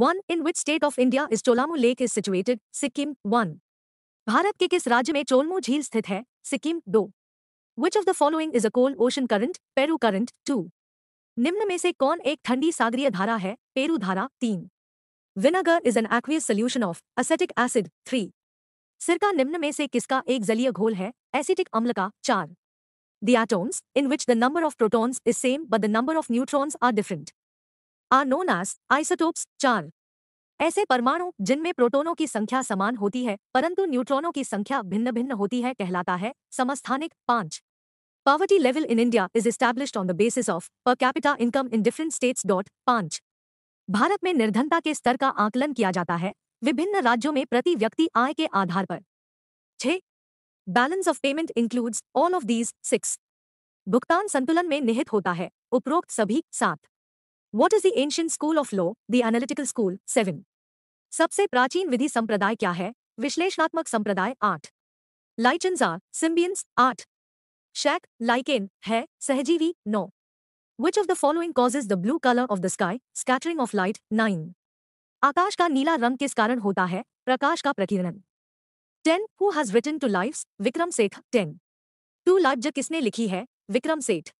one in which state of India is Cholamu lake is situated Sikkim one Bharat के किस राज्य में चोलमू झील स्थित है सिक्किम दो which of the following is a cold ocean current Peru current two निम्न में से कौन एक ठंडी सागरीय धारा है पेरू धारा तीन vinegar is an aqueous solution of acetic acid three सिरका निम्न में से किसका एक जलीय घोल है एसिटिक अम्ल का चार the atoms in which the number of protons is same but the number of neutrons are different are known as isotopes चार ऐसे परमाणु जिनमें प्रोटोनों की संख्या समान होती है परंतु न्यूट्रॉनों की संख्या भिन्न भिन्न होती है कहलाता है समस्थानिक पांच poverty level in India is established on the basis of per capita income in different states dot पांच भारत में निर्धनता के स्तर का आकलन किया जाता है विभिन्न राज्यों में प्रति व्यक्ति आय के आधार पर छह balance of payment includes all of these six भुगतान संतुलन में निहित होता है उपरोक्त सभी सात what is the ancient school of law the analytical school seven सबसे प्राचीन विधि संप्रदाय क्या है विश्लेषणात्मक संप्रदाय आठ लाइचन्स आर सिम्बियंस आठ शैक लाइकेन है सहजीवी नौ which of the following causes the blue colour of the sky scattering of light nine आकाश का नीला रंग किस कारण होता है प्रकाश का प्रकीर्णन ten who has written two life Vikram Seth ten to life किसने लिखी है विक्रम सेठ